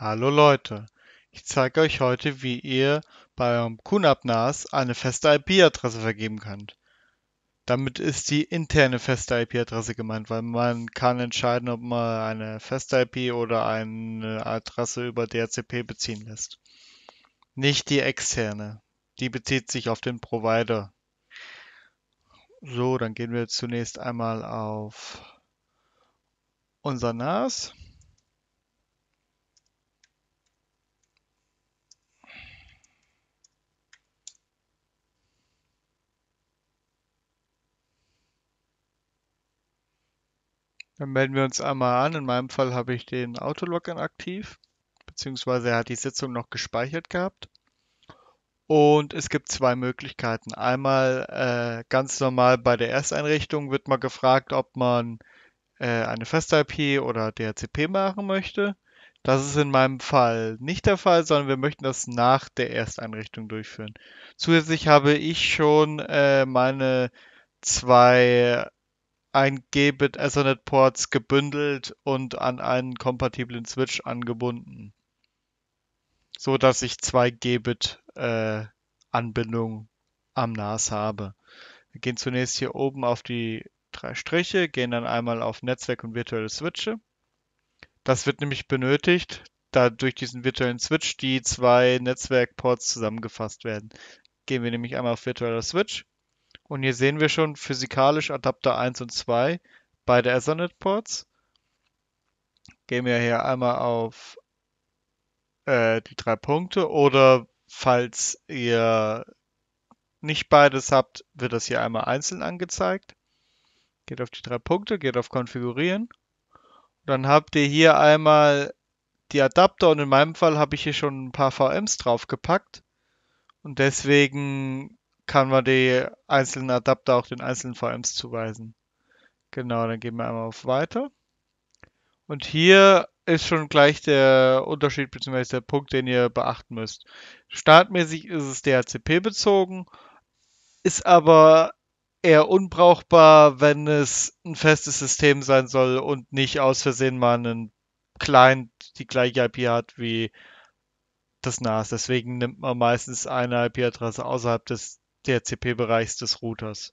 Hallo Leute, ich zeige euch heute, wie ihr bei eurem QNAP-NAS eine feste IP-Adresse vergeben könnt. Damit ist die interne feste IP-Adresse gemeint, weil man kann entscheiden, ob man eine feste IP oder eine Adresse über DHCP beziehen lässt. Nicht die externe, die bezieht sich auf den Provider. So, dann gehen wir zunächst einmal auf unser NAS. Dann melden wir uns einmal an. In meinem Fall habe ich den Autologin aktiv, beziehungsweise er hat die Sitzung noch gespeichert gehabt. Und es gibt zwei Möglichkeiten. Einmal äh, ganz normal bei der Ersteinrichtung wird man gefragt, ob man äh, eine Fest-IP oder DHCP machen möchte. Das ist in meinem Fall nicht der Fall, sondern wir möchten das nach der Ersteinrichtung durchführen. Zusätzlich habe ich schon äh, meine zwei ein Gbit Ethernet Ports gebündelt und an einen kompatiblen Switch angebunden, so dass ich zwei Gbit äh, Anbindungen am NAS habe. Wir gehen zunächst hier oben auf die drei Striche, gehen dann einmal auf Netzwerk und virtuelle Switche. Das wird nämlich benötigt, da durch diesen virtuellen Switch die zwei Netzwerkports zusammengefasst werden. Gehen wir nämlich einmal auf virtueller Switch, und hier sehen wir schon physikalisch Adapter 1 und 2, beide Ethernet-Ports. Gehen wir hier einmal auf äh, die drei Punkte oder falls ihr nicht beides habt, wird das hier einmal einzeln angezeigt. Geht auf die drei Punkte, geht auf Konfigurieren. Dann habt ihr hier einmal die Adapter und in meinem Fall habe ich hier schon ein paar VMs draufgepackt. Und deswegen kann man die einzelnen Adapter auch den einzelnen VMs zuweisen. Genau, dann gehen wir einmal auf Weiter. Und hier ist schon gleich der Unterschied bzw. der Punkt, den ihr beachten müsst. Startmäßig ist es DHCP bezogen, ist aber eher unbrauchbar, wenn es ein festes System sein soll und nicht aus Versehen mal einen Client die gleiche IP hat wie das NAS. Deswegen nimmt man meistens eine IP-Adresse außerhalb des DHCP-Bereichs des Routers.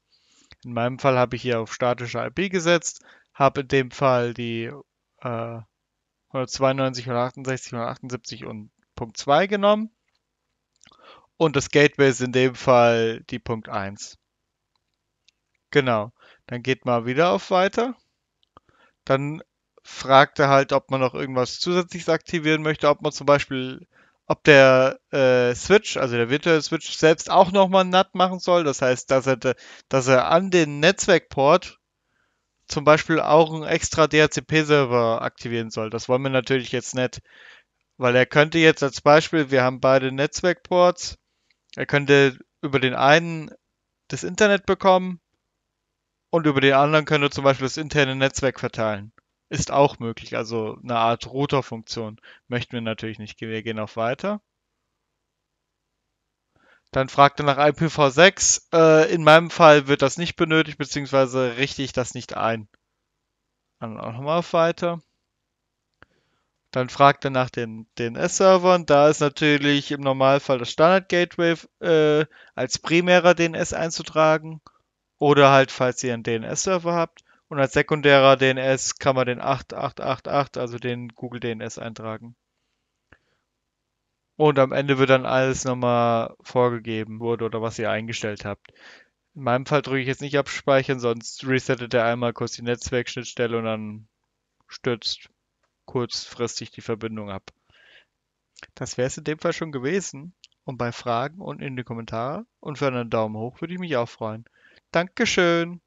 In meinem Fall habe ich hier auf statische IP gesetzt, habe in dem Fall die äh, 192, 168, 178 und Punkt 2 genommen und das Gateway ist in dem Fall die Punkt 1. Genau, dann geht mal wieder auf Weiter. Dann fragt er halt, ob man noch irgendwas zusätzliches aktivieren möchte, ob man zum Beispiel ob der äh, Switch, also der Virtual Switch selbst auch nochmal einen NAT machen soll. Das heißt, dass er, dass er an den Netzwerkport zum Beispiel auch einen extra DHCP-Server aktivieren soll. Das wollen wir natürlich jetzt nicht. Weil er könnte jetzt als Beispiel, wir haben beide Netzwerkports, er könnte über den einen das Internet bekommen und über den anderen könnte zum Beispiel das interne Netzwerk verteilen ist auch möglich. Also eine Art Router-Funktion möchten wir natürlich nicht. Wir gehen auf Weiter. Dann fragt er nach IPv6. Äh, in meinem Fall wird das nicht benötigt, beziehungsweise richte ich das nicht ein. Dann auch nochmal auf Weiter. Dann fragt er nach den DNS-Servern. Da ist natürlich im Normalfall das Standard-Gateway äh, als primärer DNS einzutragen. Oder halt, falls ihr einen DNS-Server habt. Und als sekundärer DNS kann man den 8888, also den Google DNS eintragen. Und am Ende wird dann alles nochmal vorgegeben wurde oder was ihr eingestellt habt. In meinem Fall drücke ich jetzt nicht abspeichern, sonst resettet er einmal kurz die Netzwerkschnittstelle und dann stürzt kurzfristig die Verbindung ab. Das wäre es in dem Fall schon gewesen. Und bei Fragen unten in die Kommentare und für einen Daumen hoch würde ich mich auch freuen. Dankeschön!